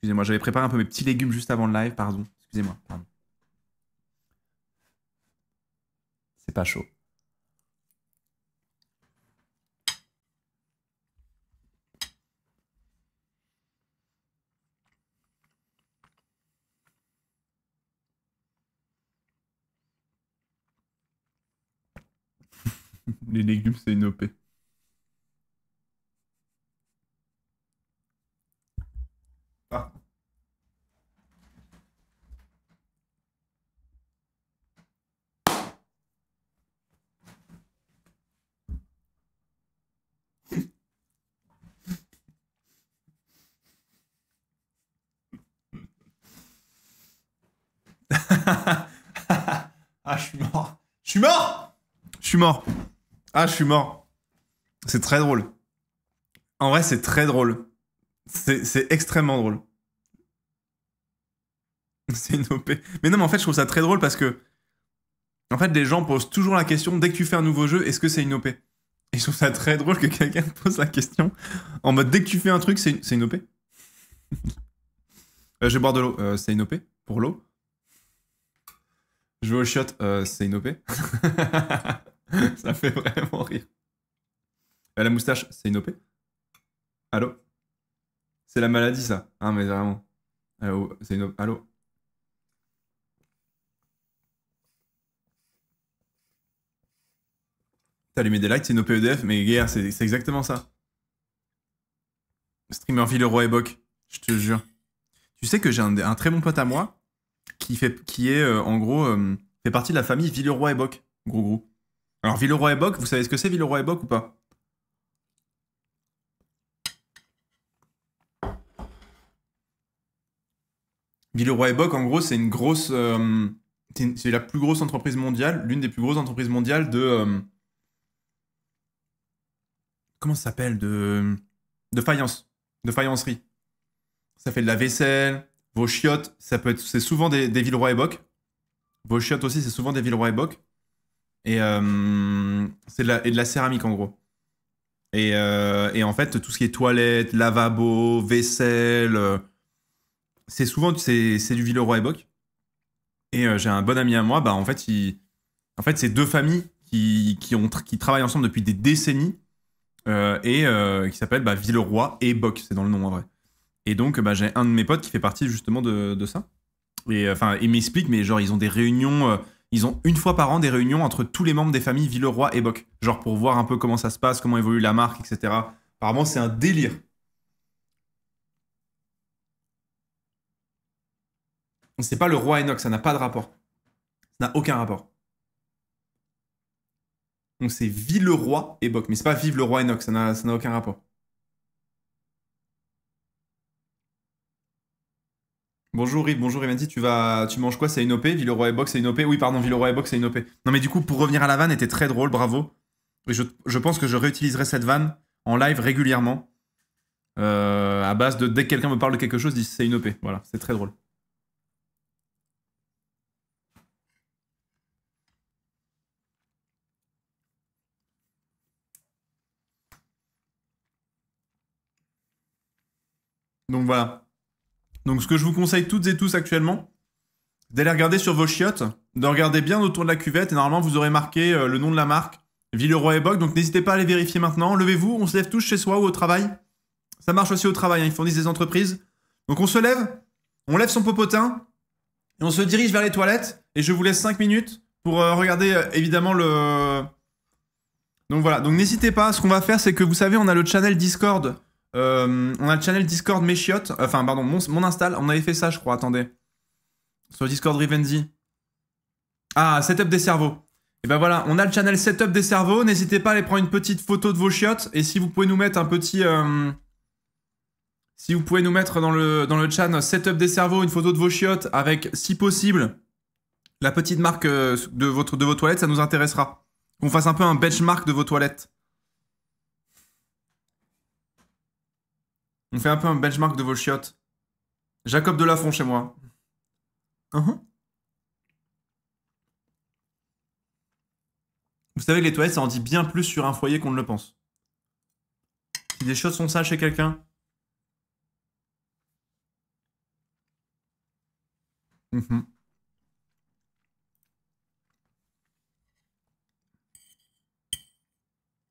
Excusez-moi, j'avais préparé un peu mes petits légumes juste avant le live, pardon. Excusez-moi, pardon. C'est pas chaud. Les légumes, c'est une OP. ah, je suis mort. Je suis mort Je suis mort. Ah, je suis mort. C'est très drôle. En vrai, c'est très drôle. C'est extrêmement drôle. C'est une OP. Mais non, mais en fait, je trouve ça très drôle parce que. En fait, les gens posent toujours la question dès que tu fais un nouveau jeu, est-ce que c'est une OP Et je trouve ça très drôle que quelqu'un pose la question en mode dès que tu fais un truc, c'est une, OP. Euh, je vais boire de l'eau. Euh, c'est une OP pour l'eau je Jouer au shot, euh, c'est une OP. ça fait vraiment rire. Euh, la moustache, c'est une OP. Allô C'est la maladie, ça. Hein, mais vraiment. Allô C'est une OP. Allô allumé des lights, c'est une OP EDF, mais guerre, c'est exactement ça. Streamer le roi Bock. je te jure. Tu sais que j'ai un très bon pote à moi qui, fait, qui est euh, en gros euh, fait partie de la famille Villeroy et gros gros. Alors Villeroy et vous savez ce que c'est Villeroy et ou pas Villeroy et en gros, c'est une grosse, euh, c'est la plus grosse entreprise mondiale, l'une des plus grosses entreprises mondiales de comment ça s'appelle de de faïence, de faïencerie. Ça fait de la vaisselle, vos chiottes, ça peut être, c'est souvent des, des Villeroy et Boc. Vos chiottes aussi, c'est souvent des Villeroy et Et, euh, c'est de la, et de la céramique en gros. Et, euh, en fait, tout ce qui est toilettes, lavabo, vaisselle, euh, c'est souvent c'est, c'est du Villeroy et Et j'ai un bon ami à moi, bah en fait, il, en fait, c'est deux familles qui, ont, qui travaillent ensemble depuis des décennies et qui s'appellent bah, Villeroy et Boc, c'est dans le nom en vrai. Et donc, bah, j'ai un de mes potes qui fait partie justement de, de ça. Et euh, enfin, il m'explique, mais genre, ils ont des réunions, euh, ils ont une fois par an des réunions entre tous les membres des familles Villeroy et Boc. Genre pour voir un peu comment ça se passe, comment évolue la marque, etc. Apparemment, c'est un délire. C'est pas le roi Enoch, ça n'a pas de rapport. Ça n'a aucun rapport. Donc c'est Villeroy et Boc. Mais c'est pas Vive le roi Enoch, ça n'a aucun rapport. Bonjour Yves, bonjour Rivendi, tu vas, tu manges quoi C'est une OP Villeroy et Box, c'est une OP Oui, pardon, Villeroy et Box, c'est une OP. Non, mais du coup, pour revenir à la vanne, était très drôle, bravo. je, pense que je réutiliserai cette vanne en live régulièrement. Euh, à base de dès que quelqu'un me parle de quelque chose, dis c'est une OP. Voilà, c'est très drôle. Donc voilà. Donc, ce que je vous conseille toutes et tous actuellement, d'aller regarder sur vos chiottes, de regarder bien autour de la cuvette, et normalement, vous aurez marqué euh, le nom de la marque, Villeroy et Donc, n'hésitez pas à aller vérifier maintenant. Levez-vous, on se lève tous chez soi ou au travail. Ça marche aussi au travail, hein, ils fournissent des entreprises. Donc, on se lève, on lève son popotin, et on se dirige vers les toilettes. Et je vous laisse 5 minutes pour euh, regarder, euh, évidemment, le. Donc voilà, donc n'hésitez pas, ce qu'on va faire c'est que vous savez on a le channel Discord euh, on a le channel Discord mes chiottes. Enfin, pardon, mon, mon, install. On avait fait ça, je crois. Attendez. Sur Discord Rivenzi. Ah, setup des cerveaux. Et ben voilà, on a le channel setup des cerveaux. N'hésitez pas à aller prendre une petite photo de vos chiottes. Et si vous pouvez nous mettre un petit. Euh, si vous pouvez nous mettre dans le, dans le chat setup des cerveaux une photo de vos chiottes avec, si possible, la petite marque euh, de, votre, de vos toilettes, ça nous intéressera. Qu'on fasse un peu un benchmark de vos toilettes. On fait un peu un benchmark de vos chiottes. Jacob Delafont chez moi. Uh-huh. Vous savez que les toilettes, ça en dit bien plus sur un foyer qu'on ne le pense. des choses sont ça chez quelqu'un. Mm-hmm.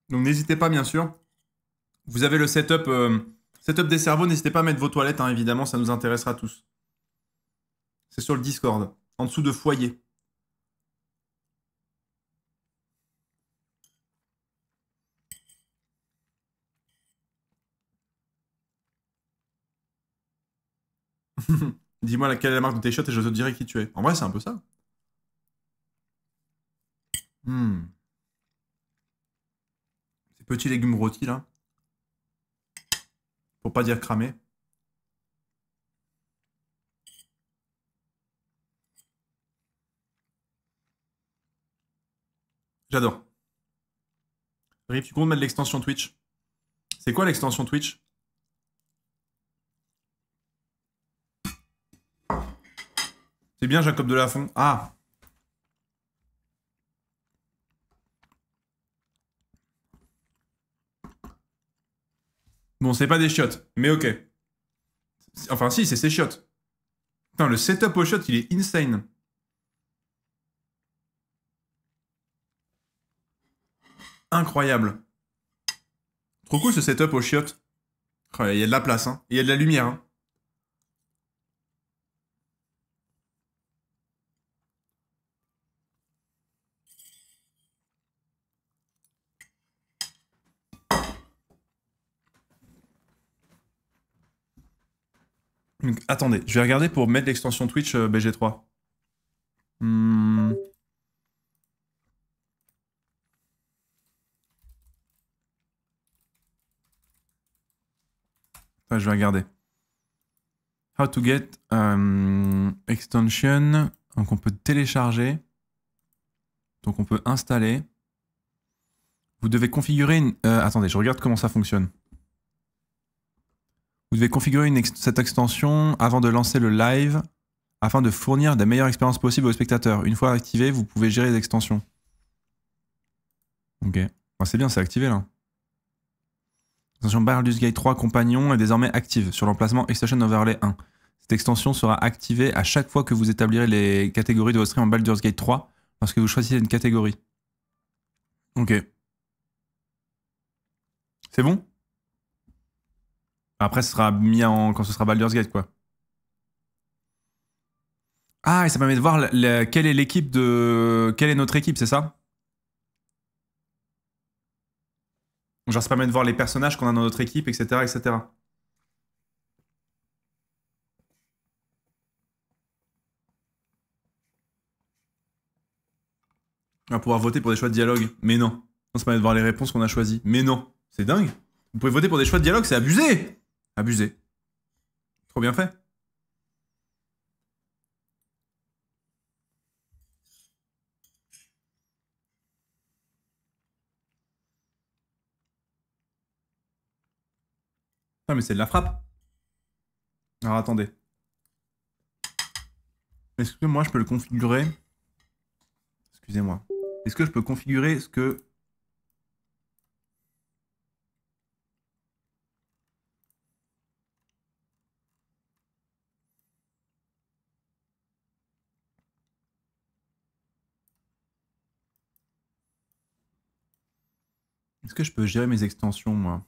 Donc n'hésitez pas, bien sûr. Vous avez le setup euh, Setup des cerveaux, n'hésitez pas à mettre vos toilettes, hein, évidemment, ça nous intéressera tous. C'est sur le Discord, en dessous de foyer. Dis-moi laquelle est la marque de tes shots et je te dirai qui tu es. En vrai, c'est un peu ça. Hmm. Ces petits légumes rôtis là pas dire cramer. J'adore. Riff, tu comptes mettre l'extension Twitch C'est quoi l'extension Twitch C'est bien Jacob Delafont. Ah Bon, c'est pas des shots, mais ok. Enfin, si, c'est ses shots. Putain, le setup au shot, il est insane. Incroyable. Trop cool ce setup au shot. Oh, il y a de la place, hein. Il y a de la lumière, hein. attendez, je vais regarder pour mettre l'extension Twitch euh, BG3. Hmm. je vais regarder. How to get euh, extension. Donc on peut télécharger. Donc on peut installer. Vous devez configurer une... Euh, attendez, je regarde comment ça fonctionne. Vous devez configurer cette extension avant de lancer le live afin de fournir la meilleure expérience possible aux spectateurs. Une fois activé, vous pouvez gérer les extensions. Ok. Ah, c'est bien, c'est activé là. L'extension Baldur's Gate 3 Compagnon est désormais active sur l'emplacement Extension Overlay 1. Cette extension sera activée à chaque fois que vous établirez les catégories de votre stream en Baldur's Gate 3 lorsque vous choisissez une catégorie. Ok. C'est bon après, ce sera mis en. quand ce sera Baldur's Gate, quoi. Ah, et ça permet de voir quelle est l'équipe de. Quelle est notre équipe, c'est ça Genre, ça permet de voir les personnages qu'on a dans notre équipe, etc. etc. On va pouvoir voter pour des choix de dialogue. Mais non. On se permet de voir les réponses qu'on a choisies. Mais non. C'est dingue. Vous pouvez voter pour des choix de dialogue, c'est abusé Abusé. Trop bien fait. Ah mais c'est de la frappe. Alors attendez. Est-ce que moi je peux le configurer Excusez-moi. Est-ce que je peux configurer ce que que je peux gérer mes extensions, moi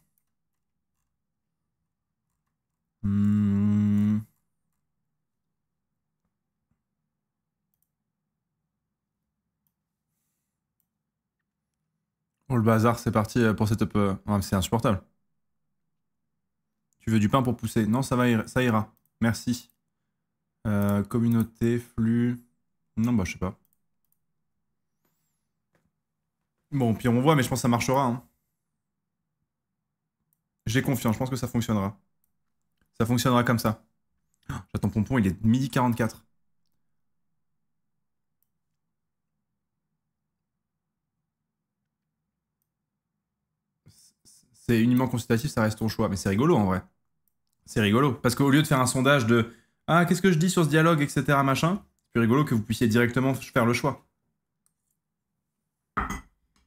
Oh le bazar, c'est parti euh, pour cette up. Euh, c'est insupportable. Tu veux du pain pour pousser Non, ça va, ça ira. Merci. Euh, communauté, flux. Non, bah je sais pas. Bon, puis on voit, mais je pense que ça marchera. Hein. J'ai confiance, je pense que ça fonctionnera. Ça fonctionnera comme ça. J'attends Pompon, il est midi 44. C'est uniquement consultatif, ça reste ton choix. Mais c'est rigolo en vrai. C'est rigolo. Parce qu'au lieu de faire un sondage de Ah, qu'est-ce que je dis sur ce dialogue, etc., machin, c'est plus rigolo que vous puissiez directement faire le choix.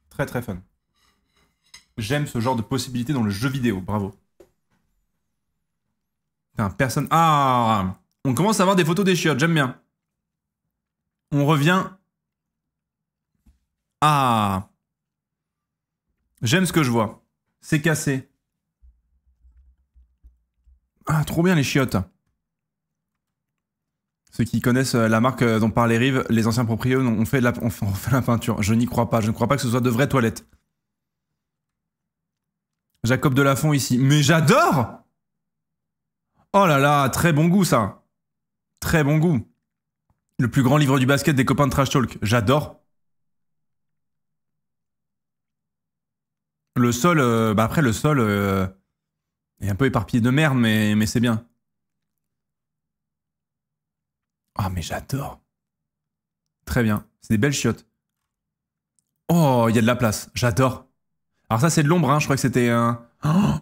Très très fun. J'aime ce genre de possibilités dans le jeu vidéo, bravo. Putain, personne... Ah On commence à avoir des photos des chiottes, j'aime bien. On revient... Ah J'aime ce que je vois. C'est cassé. Ah, trop bien les chiottes. Ceux qui connaissent euh, la marque euh, dont parle les rives, les anciens propriétaires ont fait, de la, fait la peinture. Je n'y crois pas. Je ne crois pas que ce soit de vraies toilettes. Jacob Delafont ici. Mais j'adore Oh là là, très bon goût ça. Très bon goût. Le plus grand livre du basket des copains de Trash Talk. J'adore. Le sol, euh, bah après le sol euh, est un peu éparpillé de merde, mais, mais c'est bien. Ah oh, mais j'adore. Très bien. C'est des belles chiottes. Oh, il y a de la place. J'adore. Alors ça, c'est de l'ombre, hein. je crois que c'était un...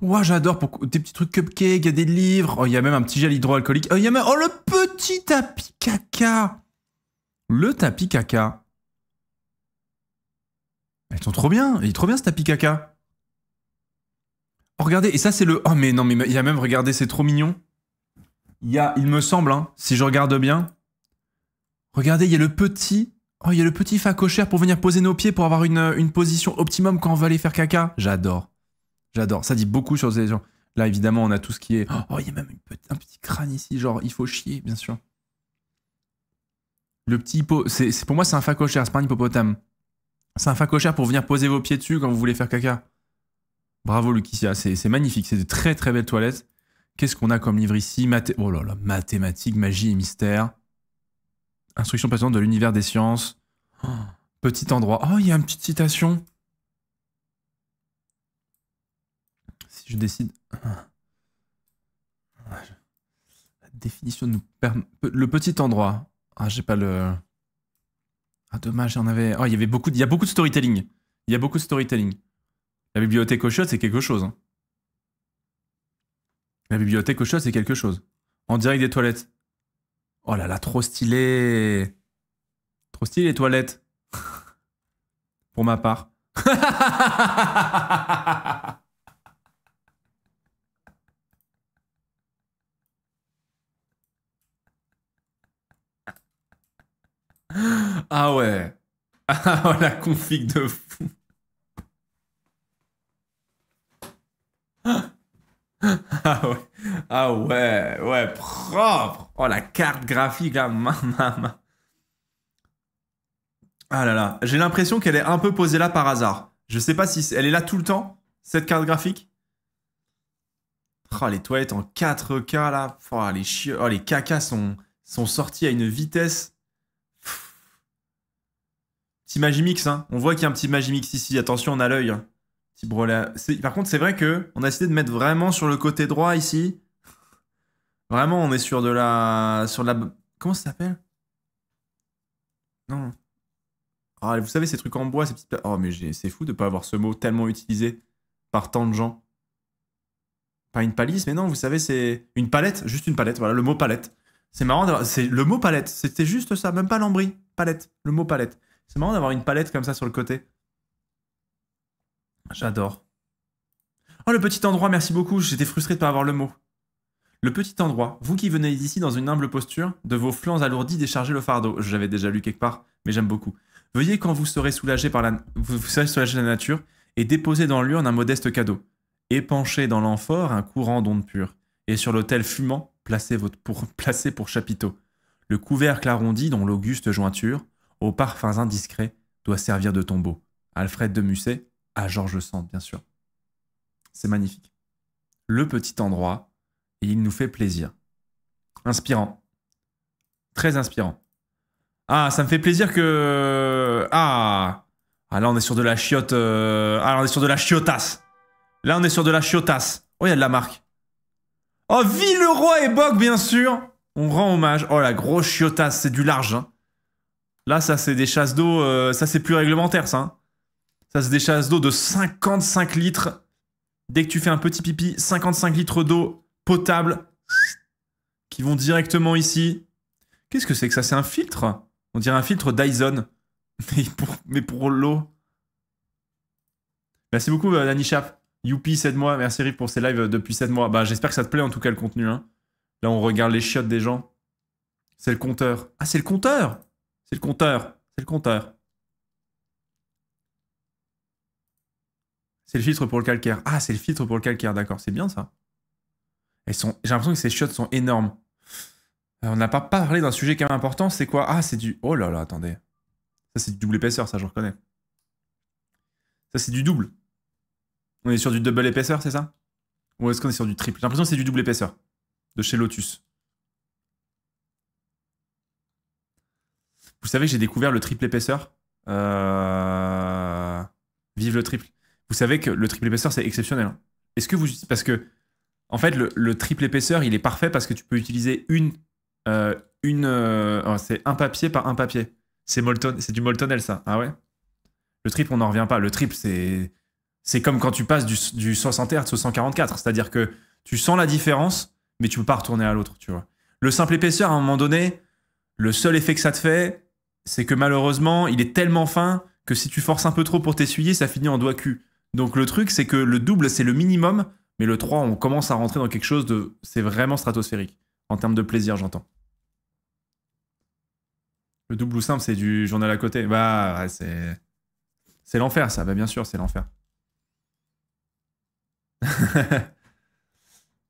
Oh, j'adore pour des petits trucs cupcakes, y a des livres, oh, il y a même un petit gel hydroalcoolique. Oh, a même... Oh, le petit tapis caca Le tapis caca. Ils sont trop bien, il est trop bien ce tapis caca. Oh, regardez, et ça c'est le... Oh, mais non, mais il y a même, regardez, c'est trop mignon. Il y a, il me semble, hein, si je regarde bien. Regardez, il y a le petit Oh, il y a le petit facochère pour venir poser nos pieds pour avoir une, position optimum quand on va aller faire caca. J'adore. J'adore. Ça dit beaucoup sur les gens. Là, évidemment, on a tout ce qui est. Oh, il y a même un petit crâne ici. Genre, il faut chier, bien sûr. Le petit pot C'est, pour moi, c'est un facochère. C'est pas un hippopotame. C'est un facochère pour venir poser vos pieds dessus quand vous voulez faire caca. Bravo, Lucicia. C'est, magnifique. C'est de très, très belles toilettes. Qu'est-ce qu'on a comme livre ici Mathé Oh là là, mathématiques, magie et mystère. Instruction passionnante de l'univers des sciences. Oh. petit endroit. Oh, il y a une petite citation. Si je décide. Ah. Ah, La définition nous permet. Le petit endroit. Ah, j'ai pas le. Ah, dommage, j'en avais. Oh, il y avait beaucoup. Il y a beaucoup de storytelling. Il y a beaucoup de storytelling. La bibliothèque au c'est quelque chose. Hein. La bibliothèque au shot, c'est quelque chose. En direct des toilettes. Oh là là, trop stylé. Trop stylé les toilettes. Pour ma part. Ah ouais. Ah, la config de fou. Ah ouais. Ah ouais, ouais, propre. Oh, la carte graphique, là, maman. Ah là là, j'ai l'impression qu'elle est un peu posée là par hasard. Je sais pas si elle est là tout le temps, cette carte graphique. Oh, les toilettes en 4K, là. Oh, les, chi... oh, les cacas sont... sont sortis à une vitesse. Petit Magimix, hein. On voit qu'il y a un petit Magimix ici. Attention, on a l'œil. Hein c'est Par contre, c'est vrai que on a essayé de mettre vraiment sur le côté droit ici. Vraiment, on est sur de la. Sur la... Comment ça s'appelle Non. Ah, vous savez, ces trucs en bois, ces petites. Oh, mais c'est fou de ne pas avoir ce mot tellement utilisé par tant de gens. Pas une palisse, mais non, vous savez, c'est une palette, juste une palette, voilà, le mot palette. C'est marrant d'avoir. C'est le mot palette, c'était juste ça, même pas lambris, palette, le mot palette. C'est marrant d'avoir une palette comme ça sur le côté. J'adore. Oh, le petit endroit, merci beaucoup, j'étais frustré de ne pas avoir le mot. Le petit endroit, vous qui venez ici dans une humble posture, de vos flancs alourdis, déchargez le fardeau. J'avais déjà lu quelque part, mais j'aime beaucoup. Veuillez quand vous serez soulagé par la, vous, serez soulagé la nature et déposer dans l'urne un modeste cadeau. Épancher dans l'amphore un courant d'ondes pures. Et sur l'autel fumant, placez, votre pour, placez pour chapiteau. Le couvercle arrondi dont l'auguste jointure, aux parfums indiscrets, doit servir de tombeau. Alfred de Musset, à Georges Sand, bien sûr. C'est magnifique. Le petit endroit, et il nous fait plaisir. Inspirant. Très inspirant. Ah, ça me fait plaisir que... Ah Ah, là, on est sur de la chiotte... Euh, ah, là, on est sur de la chiotasse. Là, on est sur de la chiotasse. Oh, il y a de la marque. Oh, Villeroy et Bock, bien sûr On rend hommage. Oh, la grosse chiotasse, c'est du large. Hein. Là, ça, c'est des chasses d'eau. Euh, ça, c'est plus réglementaire, ça. Hein. Ça se chasses d'eau de 55 litres. Dès que tu fais un petit pipi, 55 litres d'eau potable qui vont directement ici. Qu'est-ce que c'est que ça C'est un filtre On dirait un filtre Dyson. Mais pour, l'eau. Merci beaucoup, Nani euh, Chap. Youpi, 7 mois. Merci Riff pour ces lives depuis 7 mois. Bah, j'espère que ça te plaît en tout cas le contenu. Hein. Là, on regarde les chiottes des gens. C'est le compteur. Ah, c'est le compteur C'est le compteur. C'est le compteur. C'est le filtre pour le calcaire. Ah, c'est le filtre pour le calcaire, d'accord, c'est bien ça. J'ai l'impression que ces shots sont énormes. Euh, on n'a pas parlé d'un sujet quand même important, c'est quoi Ah, c'est du... Oh là là, attendez. Ça, c'est du double épaisseur, ça, je reconnais. Ça, c'est du double. On est sur du double épaisseur, c'est ça Ou est-ce qu'on est sur du triple J'ai l'impression que c'est du double épaisseur. De chez Lotus. Vous savez que j'ai découvert le triple épaisseur euh, Vive le triple. Vous savez que le triple épaisseur, c'est exceptionnel. Hein. Est-ce que vous. Parce que, en fait, le, triple épaisseur, il est parfait parce que tu peux utiliser une. Euh, une euh, oh, c'est un papier par un papier. C'est c'est du Moltonel, ça. Ah ouais Le triple, on n'en revient pas. Le triple, c'est. C'est comme quand tu passes du, 60 Hz au 144. C'est-à-dire que tu sens la différence, mais tu peux pas retourner à l'autre, tu vois. Le simple épaisseur, à un moment donné, le seul effet que ça te fait, c'est que malheureusement, il est tellement fin que si tu forces un peu trop pour t'essuyer, ça finit en doigt cul. Donc le truc, c'est que le double, c'est le minimum, mais le 3, on commence à rentrer dans quelque chose de... C'est vraiment stratosphérique, en termes de plaisir, j'entends. Le double ou simple, c'est du journal à côté. Bah, c'est... C'est l'enfer, ça. Bah, bien sûr, c'est l'enfer.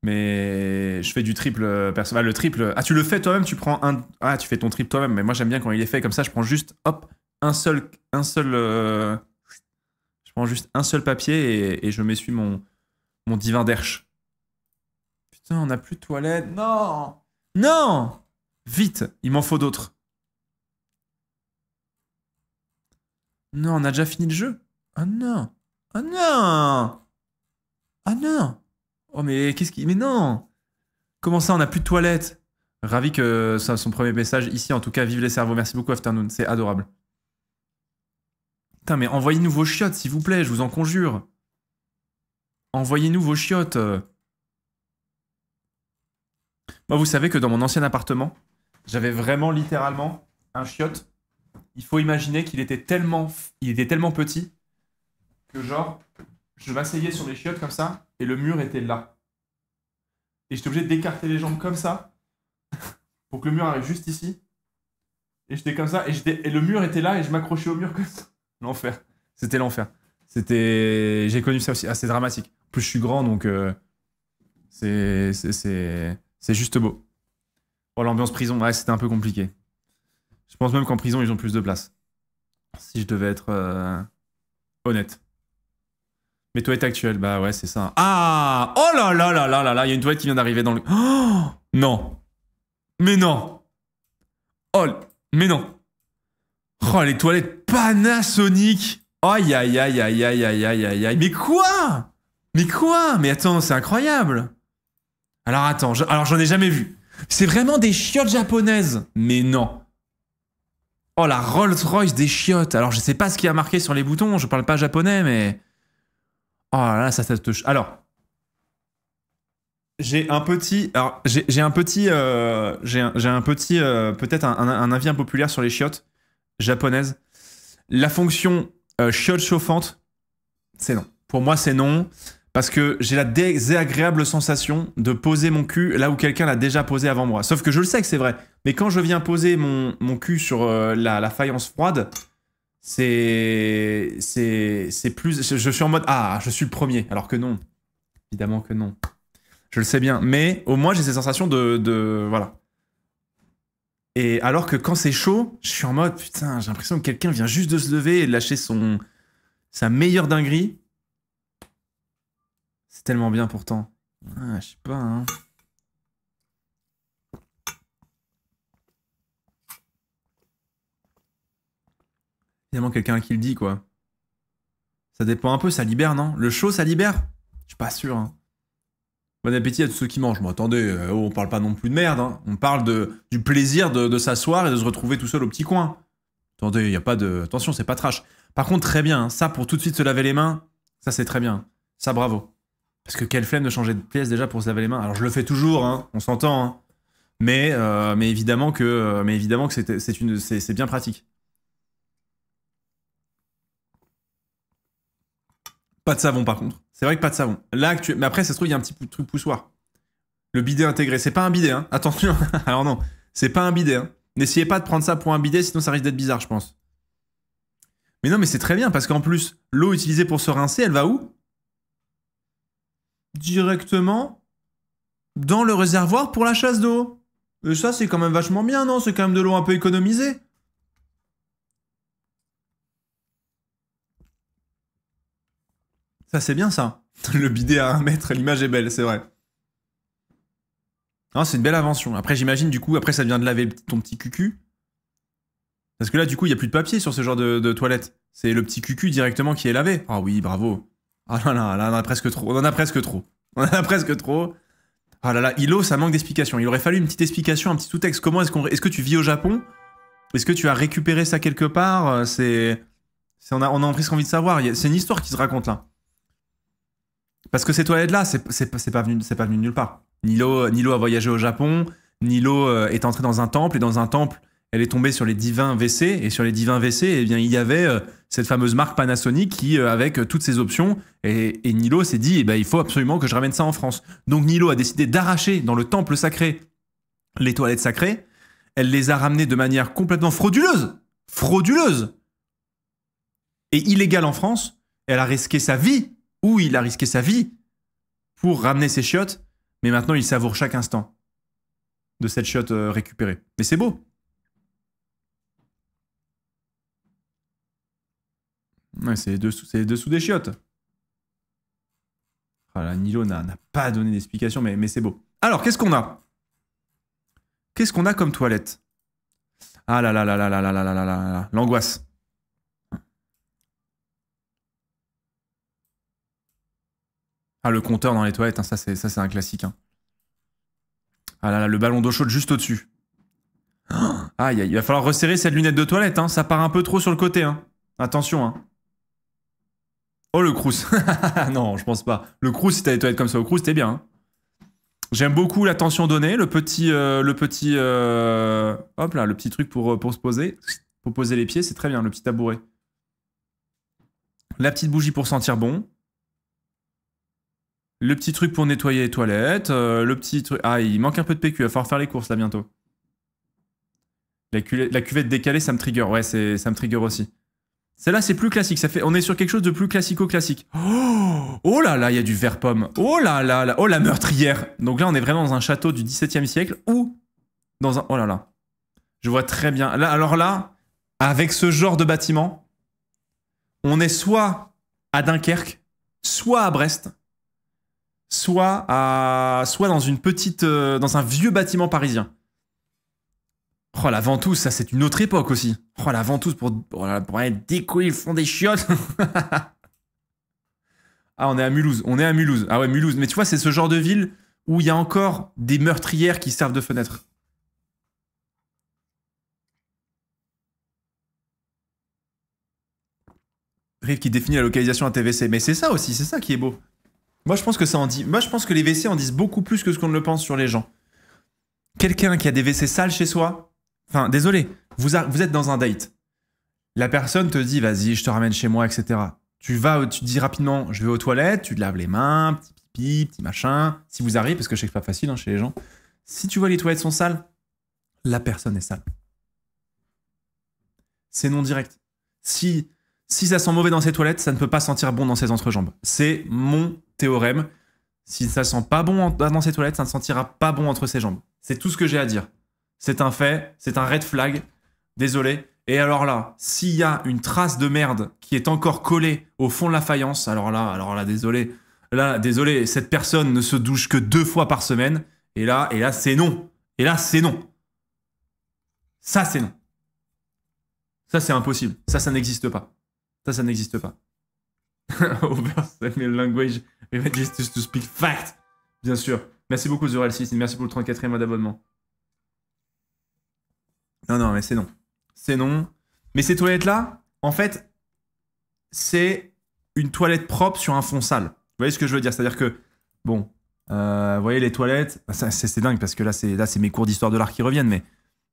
mais je fais du triple euh, bah, le triple. Ah, tu le fais toi-même, tu prends un. Ah, tu fais ton triple toi-même. Mais moi, j'aime bien quand il est fait comme ça. Je prends juste, hop, un seul, un seul, euh, je prends juste un seul papier et, je m'essuie mon, mon divin derche. Putain, on n'a plus de toilette. Non Non Vite Il m'en faut d'autres. Non, on a déjà fini le jeu oh non oh non oh non Oh mais qu'est-ce qui... Mais non Comment ça, on n'a plus de toilette Ravi que ça, son premier message ici, en tout cas, vive les cerveaux. Merci beaucoup, Afternoon. C'est adorable. Putain, mais envoyez-nous vos chiottes, s'il vous plaît, je vous en conjure. Envoyez-nous vos chiottes. Euh. Moi, vous savez que dans mon ancien appartement, j'avais vraiment littéralement un chiotte. Il faut imaginer qu'il était tellement, il était tellement petit que genre, je m'asseyais sur les chiottes comme ça et le mur était là. Et j'étais obligé d'écarter les jambes comme ça pour que le mur arrive juste ici. Et j'étais comme ça et, et le mur était là et je m'accrochais au mur comme ça. L'enfer. C'était l'enfer. C'était. J'ai connu ça aussi. Ah, c'est dramatique. En plus, je suis grand, donc. Euh, c'est. C'est juste beau. Oh, l'ambiance prison, ouais, c'était un peu compliqué. Je pense même qu'en prison, ils ont plus de place. Si je devais être euh, honnête. Mes toilettes actuelles, bah ouais, c'est ça. Ah Oh là là là là là là Il y a une toilette qui vient d'arriver dans le. Non Mais non Oh Mais non Oh, les toilettes Panasonic Aïe, aïe, aïe, aïe, aïe, aïe, aïe, aïe, aïe. Mais quoi Mais quoi Mais attends, c'est incroyable Alors attends, alors j'en ai jamais vu. C'est vraiment des chiottes japonaises Mais non Oh, la Rolls-Royce des chiottes Alors, je sais pas ce qu'il y a marqué sur les boutons, je parle pas japonais, mais... Oh là là, ça, ça touche. Alors... J'ai un petit... Alors, j'ai un petit... j'ai un, petit... Euh, euh, peut-être un, un, un avis impopulaire sur les chiottes japonaise. La fonction euh, chauffante, c'est non. Pour moi, c'est non. Parce que j'ai la désagréable sensation de poser mon cul là où quelqu'un l'a déjà posé avant moi. Sauf que je le sais que c'est vrai. Mais quand je viens poser mon, cul sur euh, la, faïence froide, c'est. C'est plus. Je, suis en mode. Ah, je suis le premier. Alors que non. Évidemment que non. Je le sais bien. Mais au moins, j'ai cette sensation de. de voilà. Et alors que quand c'est chaud, je suis en mode putain, j'ai l'impression que quelqu'un vient juste de se lever et de lâcher son sa meilleure dinguerie. C'est tellement bien pourtant. Ah, je sais pas. Hein. Évidemment, quelqu'un qui le dit quoi. Ça dépend un peu, ça libère, non Le chaud, ça libère Je suis pas sûr. Hein. Bon appétit à tous ceux qui mangent. Bon, attendez, euh, oh, on parle pas non plus de merde. Hein. On parle du plaisir de, s'asseoir et de se retrouver tout seul au petit coin. Attendez, il n'y a pas de. Attention, c'est pas trash. Par contre, très bien. Hein. Ça, pour tout de suite se laver les mains, ça, c'est très bien. Ça, bravo. Parce que quelle flemme de changer de pièce déjà pour se laver les mains. Alors, je le fais toujours, hein. on s'entend. Mais, euh, mais évidemment que, euh, mais évidemment que c'est bien pratique. Pas de savon, par contre. C'est vrai que pas de savon. Là, Mais après, ça se trouve, il y a un petit truc poussoir. Le bidet intégré. C'est pas un bidet, hein. Attention. Alors non, c'est pas un bidet, hein. N'essayez pas de prendre ça pour un bidet, sinon ça risque d'être bizarre, je pense. Mais non, mais c'est très bien, parce qu'en plus, l'eau utilisée pour se rincer, elle va où Directement dans le réservoir pour la chasse d'eau. Et ça, c'est quand même vachement bien, non C'est quand même de l'eau un peu économisée. Ça, c'est bien ça. Le bidet à un mètre, l'image est belle, c'est vrai. Non, c'est une belle invention. Après, j'imagine, du coup, après, ça vient de laver ton petit cucu. Parce que là, du coup, il n'y a plus de papier sur ce genre de, toilette. C'est le petit cucu directement qui est lavé. Ah oui, bravo. Ah là là, on en a presque trop. On en a presque trop. On en a presque trop. Ah là là, Ilo, ça manque d'explication. Il aurait fallu une petite explication, un petit sous-texte. Comment est-ce qu'on. Est-ce que tu vis au Japon Est-ce que tu as récupéré ça quelque part euh, C'est. On a, on a presque envie de savoir. C'est une histoire qui se raconte là. Parce que ces toilettes-là, c'est pas, venu, pas venu nulle part. Nilo, Nilo a voyagé au Japon, Nilo euh, est entrée dans un temple, et dans un temple, elle est tombée sur les divins WC, et sur les divins WC, eh bien, il y avait euh, cette fameuse marque Panasonic qui, euh, avec toutes ses options, et, Nilo s'est dit, eh ben, il faut absolument que je ramène ça en France. Donc Nilo a décidé d'arracher dans le temple sacré les toilettes sacrées, elle les a ramenées de manière complètement frauduleuse, frauduleuse, et illégale en France, elle a risqué sa vie où il a risqué sa vie pour ramener ses chiottes, mais maintenant il savoure chaque instant de cette chiotte récupérée. Mais c'est beau. c'est les, dessous des chiottes. Nilo n'a pas donné d'explication, mais, c'est beau. Alors, qu'est-ce qu'on a Qu'est-ce qu'on a comme toilette Ah là là là là là là là là là là, l'angoisse. Ah, le compteur dans les toilettes, hein, ça c'est un classique. Hein. Ah là là, le ballon d'eau chaude juste au-dessus. Ah, il va falloir resserrer cette lunette de toilette, hein, ça part un peu trop sur le côté. Attention. Oh, le crous. non, je pense pas. Le crous, si t'as des toilettes comme ça au crous, t'es bien. J'aime beaucoup la tension donnée, le petit... Euh, le petit euh, Hop là, le petit truc pour, euh, pour se poser. Pour poser les pieds, c'est très bien, le petit tabouret. La petite bougie pour sentir bon. Le petit truc pour nettoyer les toilettes. Euh, le petit truc. Ah, il manque un peu de PQ. Il va falloir faire les courses là bientôt. La, cuvette décalée, ça me trigger. Ouais, ça me trigger aussi. Celle-là, c'est plus classique. Ça fait... On est sur quelque chose de plus classico-classique. Oh, oh, là là, il y a du verre pomme. Oh là là là. Oh la meurtrière. Donc là, on est vraiment dans un château du XVIIe siècle ou dans un. Oh là là. Je vois très bien. alors là, avec ce genre de bâtiment, on est soit à Dunkerque, soit à Brest, soit, dans une petite, euh, dans un vieux bâtiment parisien. Oh la ventouse, ça c'est une autre époque aussi. Oh la ventouse pour, pour aller des ils font des chiottes. ah on est à Mulhouse, on est à Mulhouse. Ah ouais Mulhouse, mais tu vois c'est ce genre de ville où il y a encore des meurtrières qui servent de fenêtres. Rive qui définit la localisation à TVC. Mais c'est ça aussi, c'est ça qui est beau. Moi, je pense que ça en dit. Moi, je pense que les WC en disent beaucoup plus que ce qu'on ne le pense sur les gens. Quelqu'un qui a des WC sales chez soi, enfin, désolé, vous, êtes dans un date. La personne te dit, vas-y, je te ramène chez moi, etc. Tu vas, tu dis rapidement, je vais aux toilettes, tu te laves les mains, petit pipi, petit machin. Si vous arrivez, parce que je sais que c'est pas facile hein, chez les gens. Si tu vois les toilettes sont sales, la personne est sale. C'est non direct. Si si ça sent mauvais dans ses toilettes, ça ne peut pas sentir bon dans ses entrejambes. C'est mon théorème. Si ça sent pas bon dans ses toilettes, ça ne sentira pas bon entre ses jambes. C'est tout ce que j'ai à dire. C'est un fait, c'est un red flag. Désolé. Et alors là, s'il y a une trace de merde qui est encore collée au fond de la faïence, alors là, alors là, désolé. Là, désolé, cette personne ne se douche que deux fois par semaine. Et là, et là, c'est non. Et là, c'est non. Ça, c'est non. Ça, c'est impossible. Ça, ça n'existe pas. Ça, ça n'existe pas. languages. language just to speak fact. Bien sûr. Merci beaucoup, Zural6, merci pour le 34e mois d'abonnement. Non, non, mais c'est non. C'est non. Mais ces toilettes-là, en fait, c'est une toilette propre sur un fond sale. Vous voyez ce que je veux dire C'est-à-dire que, bon, euh, vous voyez les toilettes, bah, c'est dingue parce que là, c'est mes cours d'histoire de l'art qui reviennent, mais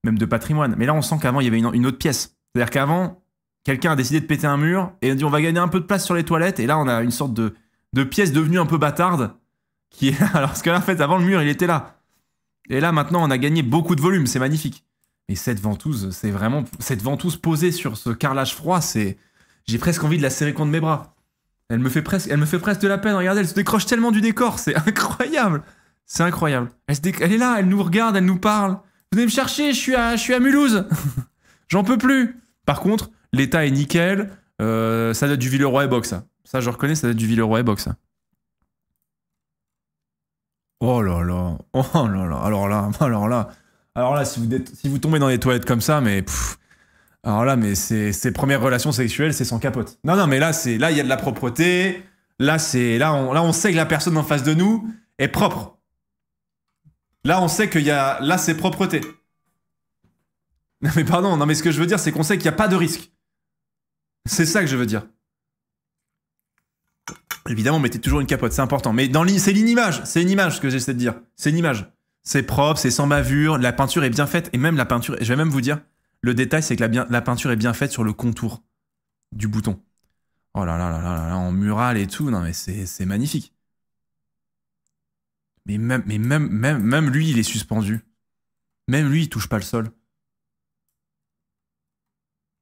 même de patrimoine. Mais là, on sent qu'avant, il y avait une autre pièce. C'est-à-dire qu'avant, quelqu'un a décidé de péter un mur et a dit on va gagner un peu de place sur les toilettes. Et là, on a une sorte de, pièce devenue un peu bâtarde qui Alors, ce que là, fait, avant le mur, il était là. Et là, maintenant, on a gagné beaucoup de volume. C'est magnifique. Et cette ventouse, c'est vraiment. Cette ventouse posée sur ce carrelage froid, c'est. J'ai presque envie de la serrer contre mes bras. Elle me fait presque, elle me fait presque de la peine. Regardez, elle se décroche tellement du décor. C'est incroyable. C'est incroyable. Elle, est là, elle nous regarde, elle nous parle. Venez me chercher, je suis à, je suis à Mulhouse. J'en peux plus. Par contre, L'état est nickel. Euh, ça date du Villeroy et Box. Ça. je reconnais, ça date du Villeroy et Box. Oh là là. Oh là là. Alors là, alors là. Alors là, si vous, tombez dans les toilettes comme ça, mais. alors là, mais c'est ses premières relations sexuelles, c'est sans capote. Non, non, mais là, c'est là, il y a de la propreté. Là, c'est là, on, là, on sait que la personne en face de nous est propre. Là, on sait qu'il y a là, c'est propreté. Non, mais pardon. Non, mais ce que je veux dire, c'est qu'on sait qu'il n'y a pas de risque. C'est ça que je veux dire. Évidemment, mettez toujours une capote, c'est important. Mais dans c'est l'image, c'est une image ce que j'essaie de dire. C'est une image. C'est propre, c'est sans bavure, la peinture est bien faite. Et même la peinture, je vais même vous dire, le détail, c'est que la, bien, la, peinture est bien faite sur le contour du bouton. Oh là là là là là, en mural et tout, non mais c'est magnifique. Mais même, mais même, même lui, il est suspendu. Même lui, il touche pas le sol.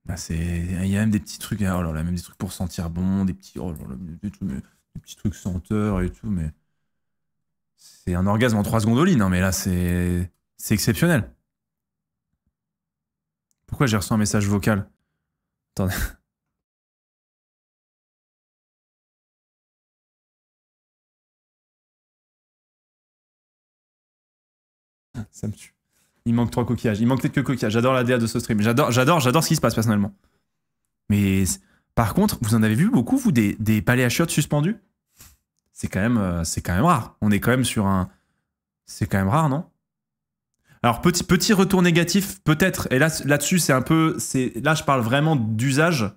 Bah, il y a même des petits trucs, hein. oh là même des trucs pour sentir bon, des petits, oh trucs, petits trucs senteurs et tout, mais c'est un orgasme en trois secondes au lit, non mais là c'est c'est exceptionnel. Pourquoi j'ai reçu un message vocal Attendez. Ça me tue. Il manque trois coquillages. Il manque quelques coquillages. J'adore la DA de ce stream. J'adore, j'adore, j'adore ce qui se passe personnellement. Mais par contre, vous en avez vu beaucoup, vous, des, des palais à chiottes suspendus C'est quand même, euh, c'est quand même rare. On est quand même sur un. C'est quand même rare, non alors petit, petit retour négatif peut-être, et là là-dessus c'est un peu, c'est là je parle vraiment d'usage,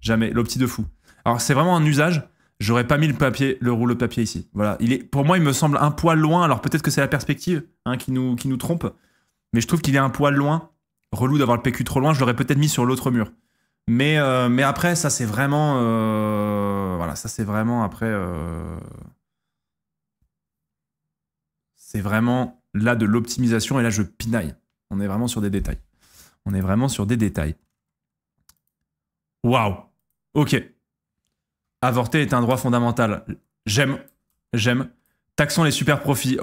jamais l'opti de fou. Alors c'est vraiment un usage. J'aurais pas mis le papier, le rouleau de papier ici. Voilà, il est pour moi il me semble un poil loin. Alors peut-être que c'est la perspective hein, qui nous qui nous trompe, mais je trouve qu'il est un poil loin. Relou d'avoir le PQ trop loin, je l'aurais peut-être mis sur l'autre mur. Mais, euh, mais après, ça c'est vraiment. Euh, voilà, ça c'est vraiment après. Euh, c'est vraiment là de l'optimisation et là je pinaille. On est vraiment sur des détails. On est vraiment sur des détails. Waouh! Ok. Avorter est un droit fondamental. J'aime. J'aime. Taxons les super profits.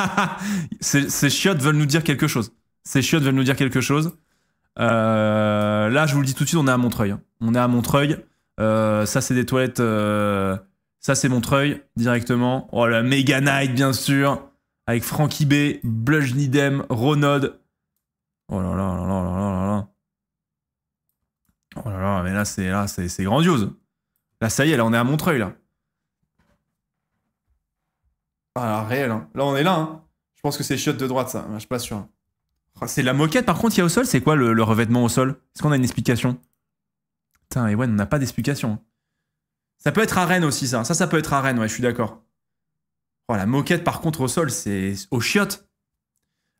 ces, chiottes veulent nous dire quelque chose. Ces chiottes veulent nous dire quelque chose. Euh, là, je vous le dis tout de suite, on est à Montreuil. On est à Montreuil. Euh, ça, c'est des toilettes. Euh, ça, c'est Montreuil directement. Oh, la Mega Night, bien sûr. Avec Frankie B, Blush Nidem, Ronod. Oh là là, oh là là oh là oh là là Oh là là, mais là, c'est, là, c'est, grandiose. Là, ça y est, là, on est à Montreuil, là. Ah, réel. Hein. Là, on est là. Hein. Je pense que c'est chiottes de droite, ça. Je suis pas sûr. Ah, c'est la moquette, par contre, il y a au sol. C'est quoi le, revêtement au sol Est-ce qu'on a une explication Putain, et ouais, on n'a pas d'explication. Ça peut être arène aussi, ça. Ça, ça peut être arène. ouais, je suis d'accord. Oh, la moquette, par contre, au sol, c'est au chiottes.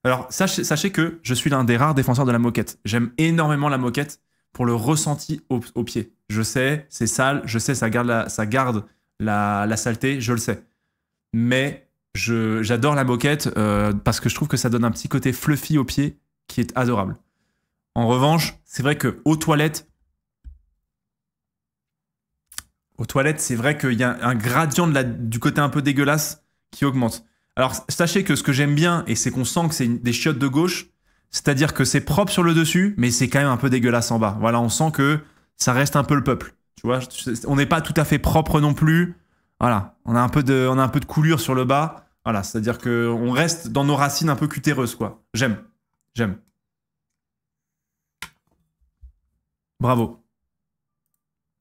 Alors, sachez, que je suis l'un des rares défenseurs de la moquette. J'aime énormément la moquette pour le ressenti au, pied. Je sais, c'est sale, je sais, ça garde ça garde la saleté, je le sais. Mais j'adore la moquette euh, parce que je trouve que ça donne un petit côté fluffy au pied qui est adorable. En revanche, c'est vrai que aux toilettes, aux toilettes, c'est vrai qu'il y a un gradient du côté un peu dégueulasse qui augmente. Alors sachez que ce que j'aime bien et c'est qu'on sent que c'est des chiottes de gauche, c'est-à-dire que c'est propre sur le dessus, mais c'est quand même un peu dégueulasse en bas. Voilà, on sent que ça reste un peu le peuple. Tu vois, on n'est pas tout à fait propre non plus. Voilà, on a un peu de, on a un peu de coulure sur le bas. Voilà, c'est-à-dire qu'on reste dans nos racines un peu cutéreuses, quoi. J'aime, j'aime. Bravo.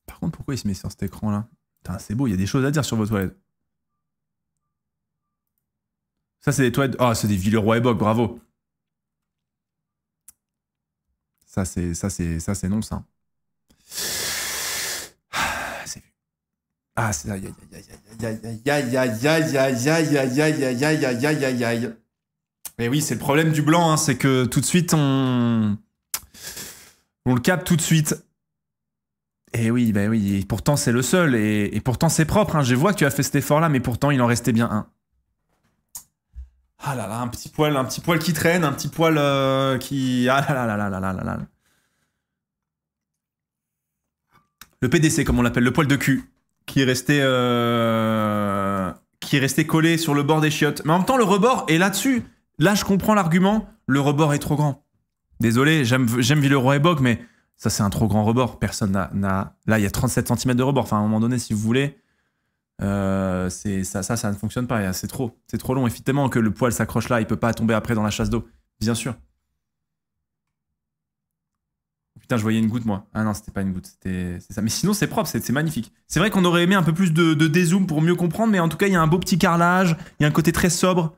Par contre, pourquoi il se met sur cet écran-là Putain, c'est beau, il y a des choses à dire sur vos toilettes. Ça, c'est des toilettes... oh, c'est des Villeroy et Bock, bravo. Ça, c'est ça, c'est non, ça. Ah, c'est aïe aïe aïe aïe Mais oui, c'est le problème du blanc, c'est que tout de suite on on le capte tout de suite. Et oui, bah oui, pourtant c'est le seul, et, pourtant c'est propre, hein. je vois que tu as fait cet effort-là, mais pourtant il en restait bien un. Ah là là, un petit poil, un petit poil qui traîne, un petit poil qui... Ah là là là là là Le PDC, comme on l'appelle, le poil de cul qui est resté euh, qui collé sur le bord des chiottes. Mais en même temps, le rebord est là-dessus. Là, je comprends l'argument. Le rebord est trop grand. Désolé, j'aime Villeroy et Bock, mais ça, c'est un trop grand rebord. Personne n'a. Là, il y a 37 cm de rebord. Enfin, à un moment donné, si vous voulez, euh, ça, ça, ne fonctionne pas. Euh, c'est trop. C'est trop long. Effectivement, que le poil s'accroche là, il peut pas tomber après dans la chasse d'eau. Bien sûr. Putain, je voyais une goutte, moi. Ah non, c'était pas une goutte, c'était ça. Mais sinon, c'est propre, c'est magnifique. C'est vrai qu'on aurait aimé un peu plus de, dézoom pour mieux comprendre, mais en tout cas, il y a un beau petit carrelage, il y a un côté très sobre.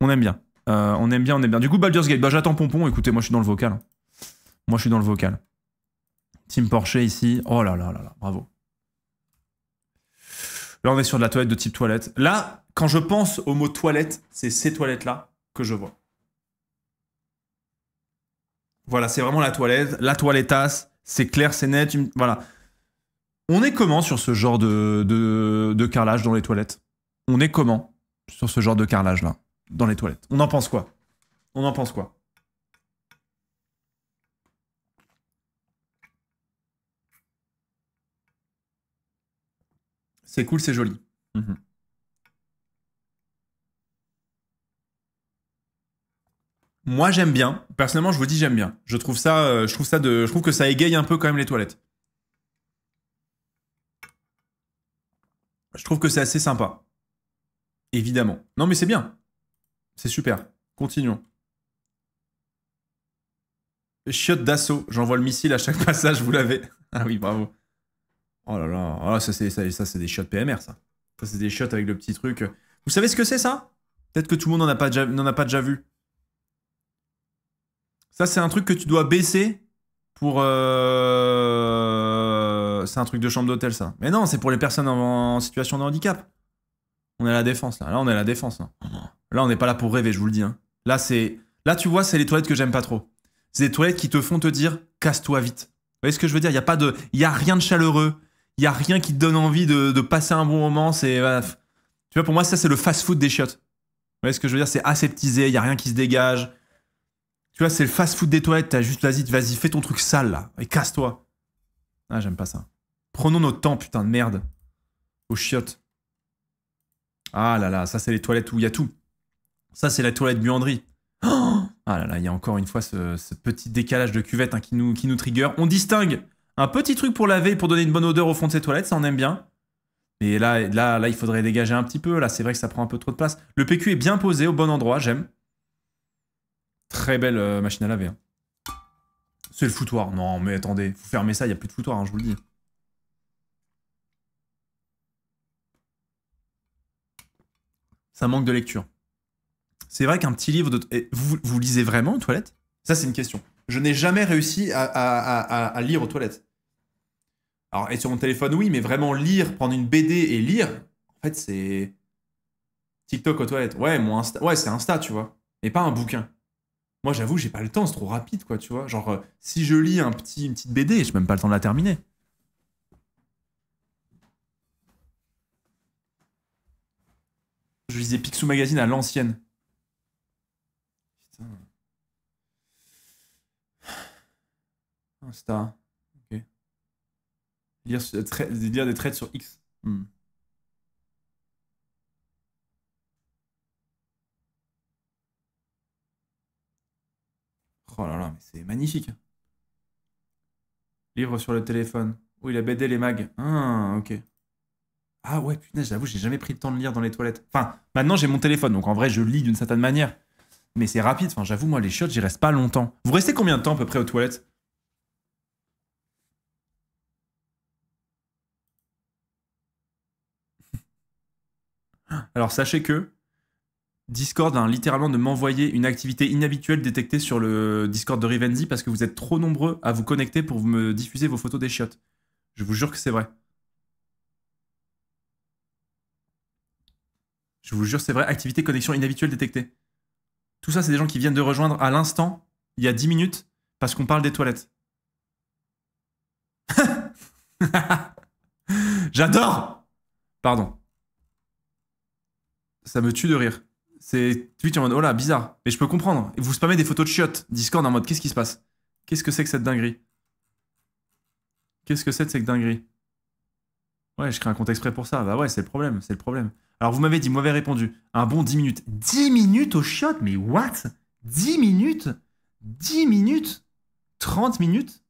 On aime bien. Euh, on aime bien, on aime bien. Du coup, Baldur's Gate, bah, j'attends Pompon. Écoutez, moi, je suis dans le vocal. Hein. Moi, je suis dans le vocal. Team Porsche ici. Oh là là là là, bravo. Là, on est sur de la toilette de type toilette. Là, quand je pense au mot toilette, c'est ces toilettes-là que je vois. Voilà, c'est vraiment la toilette, la toilettasse, c'est clair, c'est net. Voilà. On est comment sur ce genre de, de, carrelage dans les toilettes On est comment sur ce genre de carrelage-là dans les toilettes On en pense quoi On en pense quoi C'est cool, c'est joli. Mhm. Moi, j'aime bien. Personnellement, je vous dis, j'aime bien. Je trouve ça, euh, je trouve ça de, je trouve que ça égaye un peu quand même les toilettes. Je trouve que c'est assez sympa. Évidemment. Non, mais c'est bien. C'est super. Continuons. Chiotte d'assaut. J'envoie le missile à chaque passage, vous l'avez. Ah oui, bravo. Oh là là. Oh ça, c'est, ça, c'est des chiottes PMR, ça. Ça, c'est des chiottes avec le petit truc. Vous savez ce que c'est, ça Peut-être que tout le monde n'en a, a pas déjà vu. Ça, c'est un truc que tu dois baisser pour. Euh, c'est un truc de chambre d'hôtel, ça. Mais non, c'est pour les personnes en, situation de handicap. On est à la défense, là. Là, on est à la défense. Là, on n'est pas là pour rêver, je vous le dis. Hein. Là, c'est. Là, tu vois, c'est les toilettes que j'aime pas trop. C'est des toilettes qui te font te dire casse-toi vite. Vous voyez ce que je veux dire Il y a pas de, y a rien de chaleureux. Il y a rien qui te donne envie de, passer un bon moment. C'est, euh, tu vois, pour moi, ça c'est le fast-food des chiottes. Vous voyez ce que je veux dire C'est aseptisé. Il y a rien qui se dégage. Tu vois, c'est le fast-food des toilettes. T'as juste, vas-y, vas-y, fais ton truc sale là. Et casse-toi. Ah, j'aime pas ça. Prenons notre temps, putain de merde. Aux chiottes. Ah là là, ça c'est les toilettes où il y a tout. Ça c'est la toilette buanderie. ah là là, il y a encore une fois ce, petit décalage de cuvette hein, qui, nous, qui nous trigger. On distingue un petit truc pour laver pour donner une bonne odeur au fond de ces toilettes, ça on aime bien. Mais là, là, là, il faudrait dégager un petit peu. Là, c'est vrai que ça prend un peu trop de place. Le PQ est bien posé au bon endroit, j'aime. Très belle euh, machine à laver. Hein. C'est le foutoir. Non, mais attendez, vous fermez ça, il n'y a plus de foutoir, hein, je vous le dis. Ça manque de lecture. C'est vrai qu'un petit livre de... vous, vous lisez vraiment aux toilettes Ça, c'est une question. Je n'ai jamais réussi à, lire aux toilettes. Alors, et sur mon téléphone, oui, mais vraiment lire, prendre une BD et lire, en fait, c'est... TikTok aux toilettes. Ouais, mon Insta... ouais c'est Insta, tu vois. Et pas un bouquin. Moi, j'avoue, j'ai pas le temps, c'est trop rapide, quoi, tu vois. Genre, euh, si je lis un petit, une petite BD, j'ai même pas le temps de la terminer. Je lisais Picsou Magazine à l'ancienne. Putain. Insta. Ok. Lire, euh, des trades sur X. Hmm. Oh là là, mais c'est magnifique. Livre sur le téléphone. il a BD, les mags. Ah, ok. Ah ouais, putain, j'avoue, j'ai jamais pris le temps de lire dans les toilettes. Enfin, maintenant j'ai mon téléphone, donc en vrai, je lis d'une certaine manière. Mais c'est rapide. Enfin, j'avoue, moi, les chiottes, j'y reste pas longtemps. Vous restez combien de temps à peu près aux toilettes Alors, sachez que Discord hein, littéralement de m'envoyer une activité inhabituelle détectée sur le Discord de Rivenzi parce que vous êtes trop nombreux à vous connecter pour me diffuser vos photos des chiottes. Je vous jure que c'est vrai. Je vous jure, c'est vrai. Activité connexion inhabituelle détectée. Tout ça, c'est des gens qui viennent de rejoindre à l'instant, il y a 10 minutes, parce qu'on parle des toilettes. J'adore Pardon. Ça me tue de rire. C'est Twitch en mode, oh là, bizarre. Mais je peux comprendre. Et vous spammez des photos de chiottes. Discord en mode, qu'est-ce qui se passe Qu'est-ce que c'est que cette dinguerie Qu'est-ce que c'est que cette dinguerie Ouais, je crée un compte exprès pour ça. Bah ouais, c'est le problème, c'est le problème. Alors vous m'avez dit, vous m'avez répondu, un bon 10 minutes. 10 minutes aux chiottes Mais what 10 minutes 10 minutes 30 minutes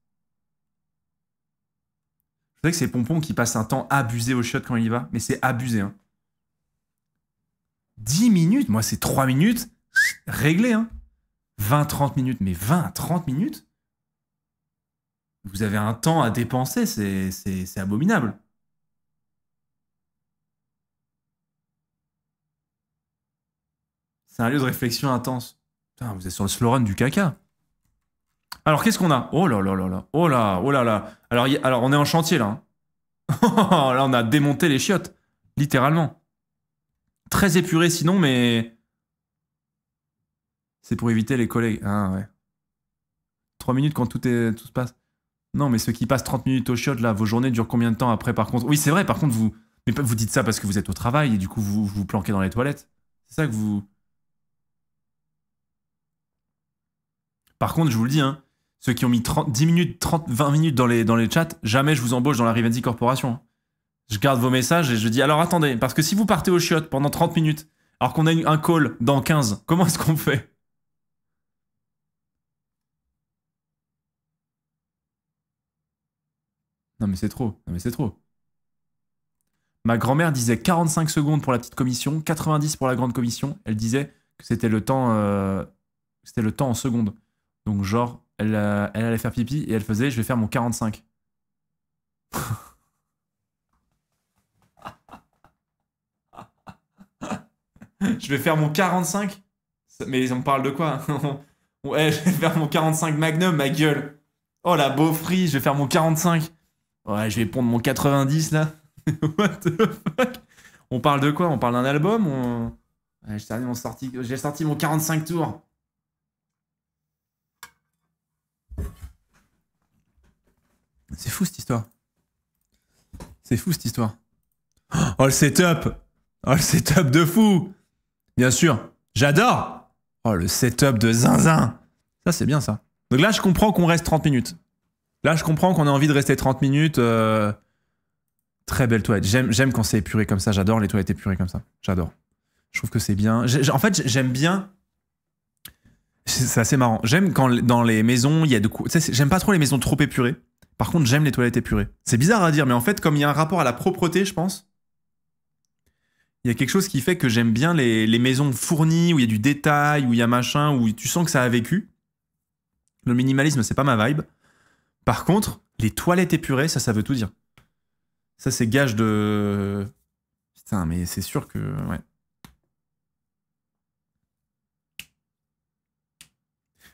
Je sais que c'est Pompon qui passe un temps abusé aux chiottes quand il y va, mais c'est abusé. Hein. 10 minutes, moi c'est 3 minutes, réglé. Hein. 20-30 minutes, mais 20-30 minutes Vous avez un temps à dépenser, c'est abominable. C'est un lieu de réflexion intense. Putain, vous êtes sur le slow run du caca. Alors qu'est-ce qu'on a Oh là là là là. Oh là, oh là là. Alors, alors on est en chantier là. Hein. là on a démonté les chiottes, littéralement. Très épuré sinon, mais... C'est pour éviter les collègues. Ah ouais. 3 minutes quand tout, est, tout se passe. Non, mais ceux qui passent 30 minutes au shot, là, vos journées durent combien de temps après, par contre Oui, c'est vrai, par contre, vous... Mais vous dites ça parce que vous êtes au travail et du coup, vous vous planquez dans les toilettes. C'est ça que vous... Par contre, je vous le dis, hein, ceux qui ont mis 30, 10 minutes, 30, 20 minutes dans les, dans les chats, jamais je vous embauche dans la rivendi Corporation je garde vos messages et je dis alors attendez, parce que si vous partez au chiottes pendant 30 minutes, alors qu'on a un call dans 15, comment est-ce qu'on fait Non mais c'est trop, non mais c'est trop. Ma grand-mère disait 45 secondes pour la petite commission, 90 pour la grande commission. Elle disait que c'était le temps, euh, c'était le temps en secondes. Donc genre, elle, euh, elle allait faire pipi et elle faisait, je vais faire mon 45. je vais faire mon 45. Mais on parle de quoi hein? Ouais, je vais faire mon 45 Magnum, ma gueule. Oh la beaufrie, je vais faire mon 45. Ouais, je vais pondre mon 90 là. What the fuck On parle de quoi On parle d'un album on... J'ai sorti... sorti mon 45 tours. C'est fou cette histoire. C'est fou cette histoire. Oh le setup Oh le setup de fou Bien sûr. J'adore Oh, le setup de zinzin Ça, c'est bien ça. Donc là, je comprends qu'on reste 30 minutes. Là, je comprends qu'on a envie de rester 30 minutes. Euh, très belle toilette. J'aime quand c'est épuré comme ça. J'adore les toilettes épurées comme ça. J'adore. Je trouve que c'est bien. en fait, j'aime bien. C'est assez marrant. J'aime quand dans les maisons, il y a de sais, J'aime pas trop les maisons trop épurées. Par contre, j'aime les toilettes épurées. C'est bizarre à dire, mais en fait, comme il y a un rapport à la propreté, je pense, il y a quelque chose qui fait que j'aime bien les, maisons fournies, où il y a du détail, où il y a machin, où tu sens que ça a vécu. Le minimalisme, c'est pas ma vibe. Par contre, les toilettes épurées, ça, ça veut tout dire. Ça, c'est gage de. Putain, mais c'est sûr que. Ouais.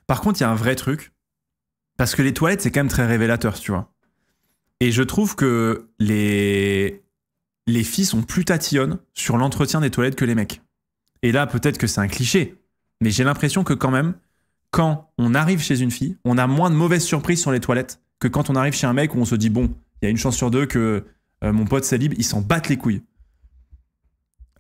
Par contre, il y a un vrai truc. Parce que les toilettes, c'est quand même très révélateur, tu vois. Et je trouve que les, les filles sont plus tatillonnes sur l'entretien des toilettes que les mecs. Et là, peut-être que c'est un cliché, mais j'ai l'impression que quand même, quand on arrive chez une fille, on a moins de mauvaises surprises sur les toilettes que quand on arrive chez un mec où on se dit, bon, il y a une chance sur deux que euh, mon pote libre, il s'en battent les couilles.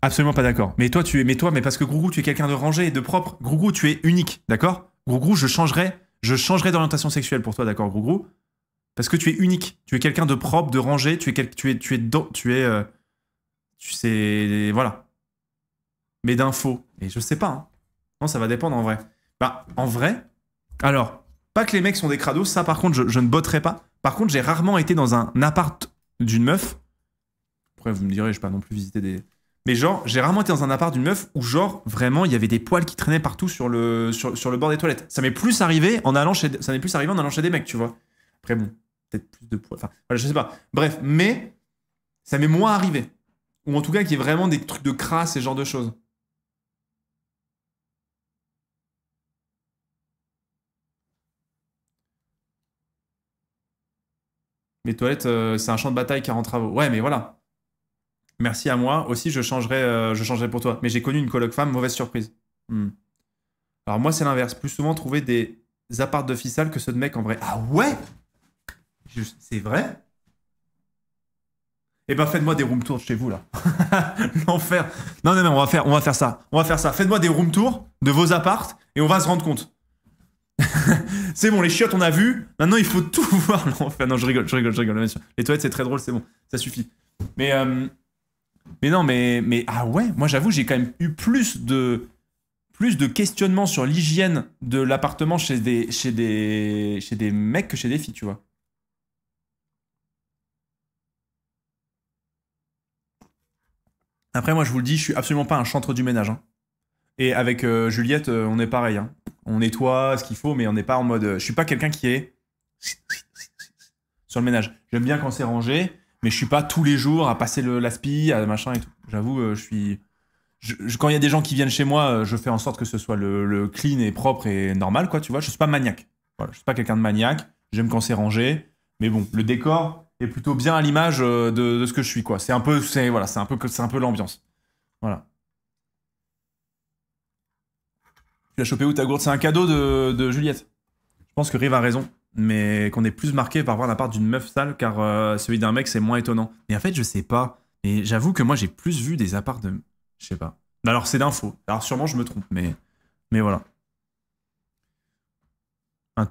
Absolument pas d'accord. Mais toi, tu es, mais toi, mais parce que Grougou, tu es quelqu'un de rangé et de propre. Grougou, tu es unique, d'accord Grougou, je changerai, je changerai d'orientation sexuelle pour toi, d'accord, Grougou parce que tu es unique. Tu es quelqu'un de propre, de rangé. Tu es, tu es, tu es, dans, tu es, euh, tu sais, voilà. Mais d'infos Et je sais pas. Hein. Non, ça va dépendre en vrai. Bah, en vrai, alors, pas que les mecs sont des crados, ça par contre, je, ne botterai pas. Par contre, j'ai rarement été dans un appart d'une meuf. Après, vous me direz, je pas non plus visité des. Mais genre, j'ai rarement été dans un appart d'une meuf où genre vraiment il y avait des poils qui traînaient partout sur le sur, sur le bord des toilettes. Ça m'est plus arrivé en allant chez ça m'est plus arrivé en allant chez des mecs, tu vois. Après bon, peut-être plus de poids. Enfin, je sais pas. Bref, mais ça m'est moins arrivé. Ou en tout cas, qu'il y ait vraiment des trucs de crasse et ce genre de choses. Mes toilettes, euh, c'est un champ de bataille qui 40 travaux. Ouais, mais voilà. Merci à moi. Aussi, je changerai, euh, je changerai pour toi. Mais j'ai connu une coloc femme, mauvaise surprise. Hmm. Alors moi, c'est l'inverse. Plus souvent trouver des apparts de fissales que ceux de mecs en vrai. Ah ouais c'est vrai Eh ben, faites-moi des room tours chez vous, là. L'enfer. Non, non, non, on va faire, on va faire ça. On va faire ça. Faites-moi des room tours de vos appartes et on va se rendre compte. c'est bon, les chiottes, on a vu. Maintenant, il faut tout voir. Non, je rigole, je rigole, je rigole. Les toilettes, c'est très drôle, c'est bon. Ça suffit. Mais, euh, mais non, mais, mais ah ouais, moi j'avoue, j'ai quand même eu plus de, plus de questionnements sur l'hygiène de l'appartement chez des, chez, des, chez des mecs que chez des filles, tu vois. Après, moi, je vous le dis, je suis absolument pas un chantre du ménage. Hein. Et avec euh, Juliette, euh, on est pareil. Hein. On nettoie ce qu'il faut, mais on n'est pas en mode. Euh, je suis pas quelqu'un qui est sur le ménage. J'aime bien quand c'est rangé, mais je suis pas tous les jours à passer le l'aspi, à machin et tout. J'avoue, je suis. quand il y a des gens qui viennent chez moi, je fais en sorte que ce soit le, clean et propre et normal, quoi. Tu vois, je suis pas maniaque. Voilà, je suis pas quelqu'un de maniaque. J'aime quand c'est rangé, mais bon, le décor, plutôt bien à l'image euh, de, ce que je suis, quoi. C'est un peu, c'est voilà, c'est un peu, c'est un peu l'ambiance. Voilà. Tu l'as chopé où ta gourde C'est un cadeau de, Juliette. Je pense que Rive a raison, mais qu'on est plus marqué par voir la part d'une meuf sale, car euh, celui d'un mec c'est moins étonnant. Mais en fait, je sais pas. et j'avoue que moi j'ai plus vu des apparts de, je sais pas. Alors c'est d'info. Alors sûrement je me trompe, mais mais voilà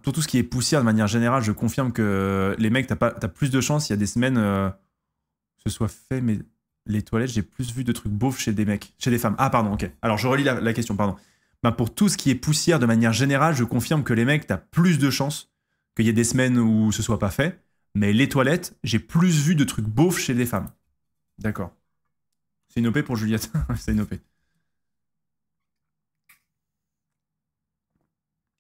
pour tout ce qui est poussière de manière générale, je confirme que euh, les mecs, t'as, as plus de chance. Il y a des semaines euh, que ce soit fait, mais les toilettes, j'ai plus vu de trucs beaufs chez des mecs, chez des femmes. Ah, pardon, ok. Alors, je relis la, question, pardon. Bah, pour tout ce qui est poussière de manière générale, je confirme que les mecs, t'as plus de chance qu'il y ait des semaines où ce soit pas fait. Mais les toilettes, j'ai plus vu de trucs beaufs chez des femmes. D'accord. C'est une OP pour Juliette. C'est une OP.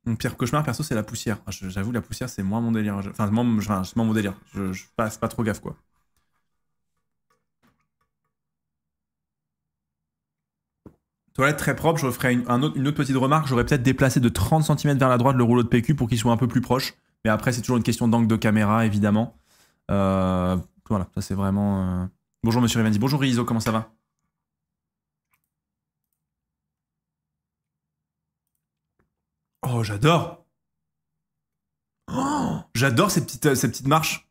Mon pire cauchemar, perso, c'est la poussière. J'avoue, la poussière, c'est moins mon délire. Enfin, c'est moins, mon délire. Je, passe pas trop gaffe, quoi. Toilette très propre, je ferai une, autre, petite remarque. J'aurais peut-être déplacé de 30 cm vers la droite le rouleau de PQ pour qu'il soit un peu plus proche. Mais après, c'est toujours une question d'angle de caméra, évidemment. Euh, voilà, ça c'est vraiment. Euh. Bonjour Monsieur Rivendi. Bonjour Rizo, comment ça va Oh, j'adore. Oh, j'adore ces petites, euh, ces petites marches.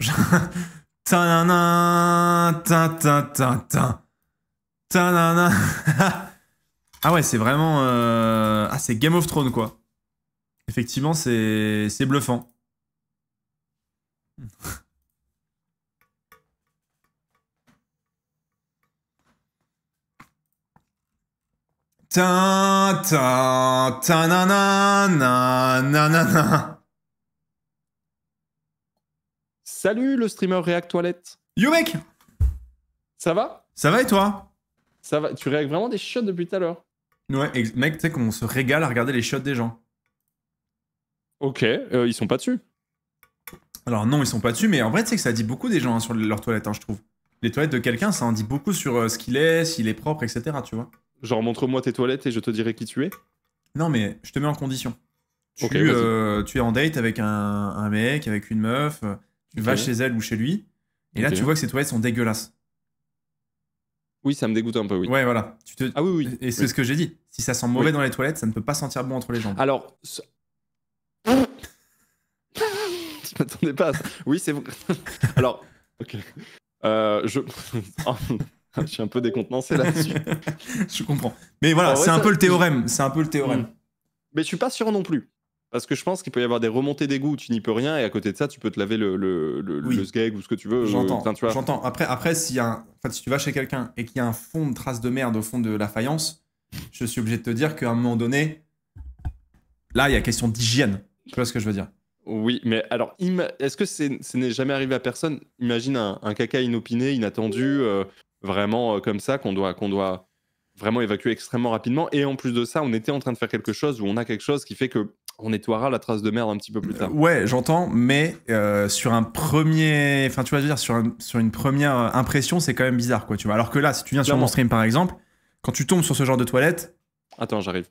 ah ouais, c'est vraiment... Euh, ah, c'est Game of Thrones, quoi. Effectivement, c'est bluffant. na Salut le streamer React Toilette. Yo mec Ça va Ça va et toi Ça va, tu réagis vraiment des shots depuis tout à l'heure. Ouais, mec, tu sais qu'on se régale à regarder les shots des gens. Ok, euh, ils sont pas dessus. Alors non, ils sont pas dessus, mais en vrai, tu sais que ça dit beaucoup des gens hein, sur leurs toilettes hein, je trouve. Les toilettes de quelqu'un, ça en dit beaucoup sur euh, ce qu'il est, s'il est propre, etc. Tu vois Genre, montre-moi tes toilettes et je te dirai qui tu es Non, mais je te mets en condition. Tu, euh, tu es en date avec un, mec, avec une meuf, euh, tu vas chez elle ou chez lui, et là tu vois que ses toilettes sont dégueulasses. Oui, ça me dégoûte un peu, oui. Ouais, voilà. Tu te... Ah oui, oui. Et c'est ce que j'ai dit. Si ça sent mauvais dans les toilettes, ça ne peut pas sentir bon entre les jambes. Alors. je ne m'attendais pas à ça. Oui, c'est vrai. Alors. Ok. Euh, je. Oh, je suis un peu décontenancé là-dessus. je comprends. Mais voilà, c'est un, peu le théorème. C'est un peu le théorème. Hmm. Mais je suis pas sûr non plus. Parce que je pense qu'il peut y avoir des remontées d'égouts où tu n'y peux rien et à côté de ça, tu peux te laver le, le, le, ou ce que tu veux. J'entends. J'entends. Après, après si, y a un... enfin, si tu vas chez quelqu'un et qu'il y a un fond de trace de merde au fond de la faïence, je suis obligé de te dire qu'à un moment donné, là, il y a question d'hygiène. Tu vois ce que je veux dire Oui, mais alors, est-ce que ce n'est jamais arrivé à personne Imagine un, caca inopiné, inattendu, euh, vraiment euh, comme ça qu'on doit, qu'on doit vraiment évacuer extrêmement rapidement. Et en plus de ça, on était en train de faire quelque chose où on a quelque chose qui fait que on nettoiera la trace de merde un petit peu plus tard. Ouais, j'entends, mais euh, sur un premier, enfin tu vas dire sur, sur une première euh, impression, c'est quand même bizarre quoi, tu vois. Alors que là, si tu viens sur mon stream par exemple, quand tu tombes sur ce genre de toilette, attends, j'arrive.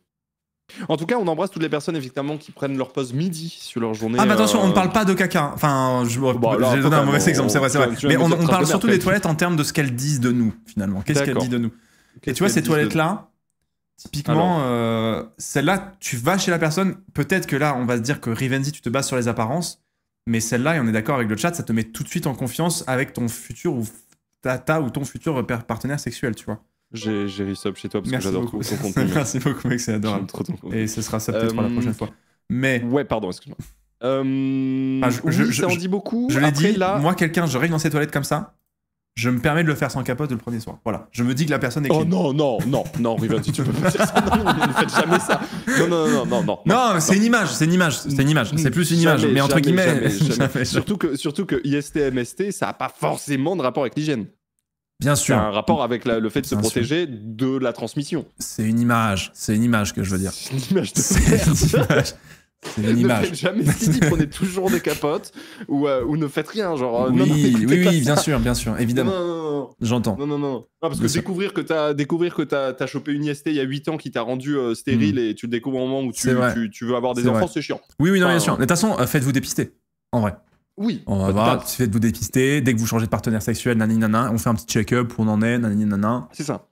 En tout cas, on embrasse toutes les personnes effectivement qui prennent leur pause midi sur leur journée. Ah, mais attention, on ne euh, parle pas de caca. Enfin, je bah, j'ai donné un mauvais exemple, c'est vrai, c'est vrai. Mais on, parle surtout des toilettes en termes de ce qu'elles disent de nous, finalement. Qu'est-ce qu'elles disent de nous Et tu vois, ces toilettes-là, typiquement, euh, celle-là, tu vas chez la personne. Peut-être que là, on va se dire que Rivenzi, tu te bases sur les apparences. Mais celle-là, et on est d'accord avec le chat, ça te met tout de suite en confiance avec ton futur ou ou ton futur partenaire sexuel, tu vois. J'ai ri sub chez toi parce que j'adore ton, ton contenu. Merci beaucoup, mec, c'est adorable. Trop ton Et ce sera ça peut-être la euh, prochaine fois. Mais. Ouais, pardon, excuse-moi. Euh, je, oui, je, en dit beaucoup. Je l'ai dit, moi, quelqu'un, je règle dans ses toilettes comme ça, je me permets de le faire sans capote le premier soir. Voilà. Je me dis que la personne est oh clean. Oh non, non, non, non, tu peux pas faire ça. Non, ne jamais ça. Non, non, non, non, non. Non, c'est une image, c'est une image, c'est une image. C'est plus une image, mais entre guillemets. surtout que, surtout que IST, MST, ça n'a pas forcément de rapport avec l'hygiène. Bien sûr. C'est un rapport avec le fait de se protéger de la transmission. C'est une image. C'est une image que je veux dire. C'est une image de C'est une image. C'est une image. prenez toujours des capotes ou, euh, ou ne faites rien. Genre, euh, oui, oui, bien sûr, bien sûr, évidemment. Non, J'entends. Non, non, non. parce que découvrir que t'as découvrir que chopé une IST il y a 8 ans qui t'a rendu euh, stérile hmm. et tu le découvres au moment où tu, tu, veux avoir des enfants, c'est chiant. Oui, oui, non, bien sûr. De toute façon, faites-vous dépister. En vrai. Oui. On va bah, voir, de vous dépister, dès que vous changez de partenaire sexuel, naninana, on fait un petit check-up où on en est, naninana. C'est ça.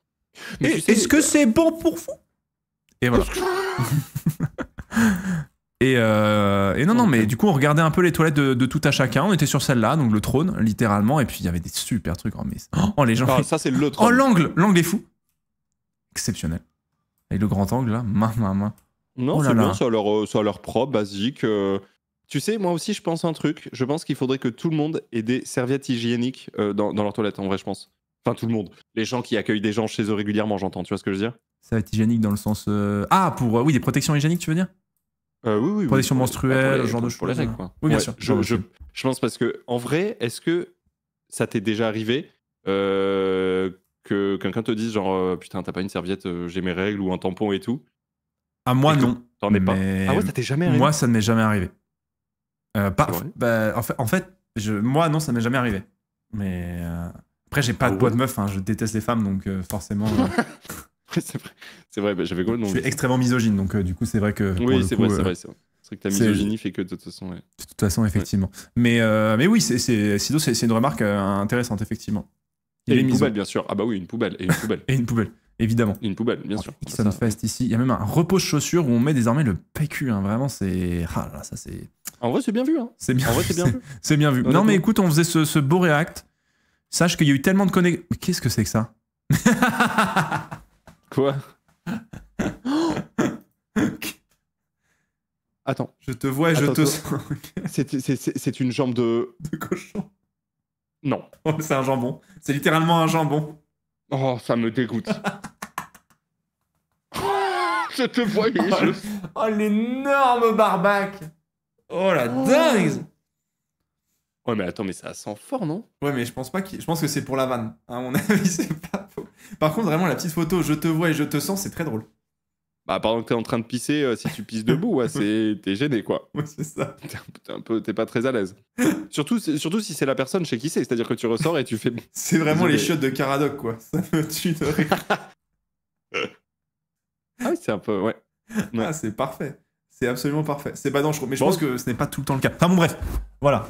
Mais est-ce que euh, c'est bon pour vous Et voilà. Euh, et, non, non, mais du coup, on regardait un peu les toilettes de, tout à chacun. On était sur celle-là, donc le trône, littéralement. Et puis, il y avait des super trucs. Oh, oh les gens. font... Ah, ça, c'est le trône. Oh, l'angle L'angle est fou. Exceptionnel. Et le grand angle, là. Main, Non, oh c'est bien, ça a, leur, ça propre, basique. Euh, tu sais, moi aussi, je pense un truc. Je pense qu'il faudrait que tout le monde ait des serviettes hygiéniques euh, dans, leur toilette, en vrai, je pense. Enfin, tout le monde. Les gens qui accueillent des gens chez eux régulièrement, j'entends. Tu vois ce que je veux dire Serviettes hygiéniques dans le sens. Euh, ah, pour. Euh, oui, des protections hygiéniques, tu veux dire Oui, oui. Protection menstruelle, ce genre de Pour choses, quoi. Oui, bien sûr. Je, pense parce que, en vrai, est-ce que ça t'est déjà arrivé que quelqu'un te dise, genre, putain, t'as pas une serviette, j'ai mes règles ou un tampon et tout À ah, moi, non. T'en es pas. Ah ouais, ça t'est jamais arrivé Moi, ça ne m'est jamais arrivé. Euh, bah, en fait, en fait moi, non, ça m'est jamais arrivé. Mais euh, après, j'ai pas ah de boîte de meuf, hein, je déteste les femmes, donc euh, forcément. Euh, c'est vrai, bah, j'avais quoi Je suis extrêmement misogyne, donc du coup, c'est vrai que. Oui, c'est vrai, c'est vrai. C'est vrai que ta misogynie fait que de toute façon. De toute façon, effectivement. Mais, mais oui, c'est c'est une remarque intéressante, effectivement. Il et une poubelle, bien sûr. Ah bah oui, une poubelle. Et une poubelle. et une poubelle évidemment. Une poubelle, bien sûr. ici. Il y a même un repose chaussures où on met désormais le PQ. Hein, vraiment, c'est. Ah là, ça c'est. En vrai, c'est bien vu. Hein. C'est bien, bien vu. C'est bien vu. Non, mais écoute, on faisait ce, beau react. Sache qu'il y a eu tellement de connexions. Qu'est-ce que c'est que ça Quoi Attends. Je te vois et je te sens. c'est une jambe de. cochon. Non. c'est un jambon. C'est littéralement un jambon. Oh, ça me dégoûte. je te voyais. Oh, je... oh, oh l'énorme barbac. Oh la oh. dingue. Ouais, mais attends, mais ça sent fort, non Ouais, mais je pense pas Je pense que c'est pour la vanne. À mon avis, c'est pas faux. Par contre, vraiment, la petite photo, je te vois et je te sens, c'est très drôle. Bah, pendant que t'es en train de pisser, euh, si tu pisses debout, ouais, c'est... t'es gêné, quoi. Ouais, c'est ça. T'es, un peu- pas très à l'aise. surtout, surtout si c'est la personne chez qui c'est, c'est-à-dire que tu ressors et tu fais. C'est vraiment les chiottes de Caradoc, quoi. Ça me tue de Ah oui, c'est un peu, ouais. Ah, c'est parfait. C'est absolument parfait. C'est pas dangereux, mais je pense que ce n'est pas tout le temps le cas. Enfin bon, bref. Voilà.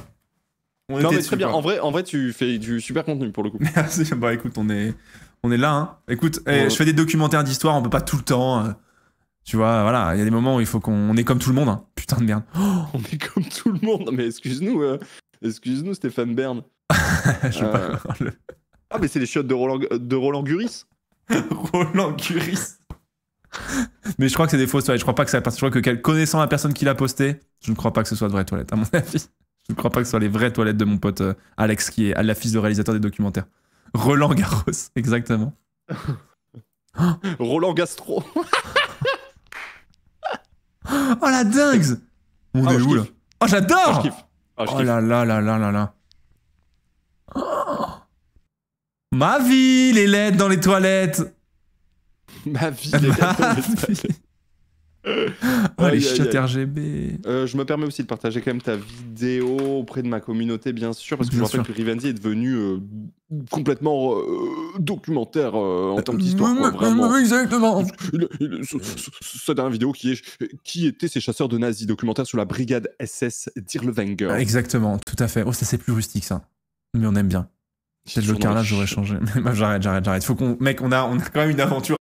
Non, mais très bien. En vrai, en vrai, tu fais du super contenu pour le coup. Merci bah écoute, on est, on est là. Hein. Écoute, eh, je fais des documentaires d'histoire, on peut pas tout le temps euh, tu vois, voilà, il y a des moments où il faut qu'on est comme tout le monde. Hein. Putain de merde. on est comme tout le monde. mais excuse-nous, euh, excuse-nous, Stéphane Bern. Je pas euh. Ah, mais c'est les chiottes de Roland, de Roland Guris. Roland Guris. mais je crois que c'est des fausses toilettes. Je crois pas que ça. Je crois que connaissant la personne qui l'a posté, je ne crois pas que ce soit de vraies toilettes, à mon avis. Je ne crois pas que ce soit les vraies toilettes de mon pote euh, Alex, qui est à la fille de réalisateur des documentaires. Roland Garros, exactement. Roland Gastro. Oh la dingue On ah, Oh j'adore Oh, la la la la la la Ma vie, les lettres dans les toilettes Ma vie, les lettres dans les toilettes oh, les RGB. Euh, je me permets aussi de partager quand même ta vidéo auprès de ma communauté, bien sûr, parce que je me rappelle que Rivendi est devenu euh, complètement euh, documentaire en tant qu'histoire. vraiment. Exactement. sa dernière vidéo qui est qui était ces chasseurs de nazis, documentaire sur la brigade SS Dirlewanger. Ah, exactement, tout à fait. Oh, ça c'est plus rustique ça, mais on aime bien. C'est le là, j'aurais changé. j'arrête, j'arrête, j'arrête. Faut qu'on, mec, on a, on a quand même une aventure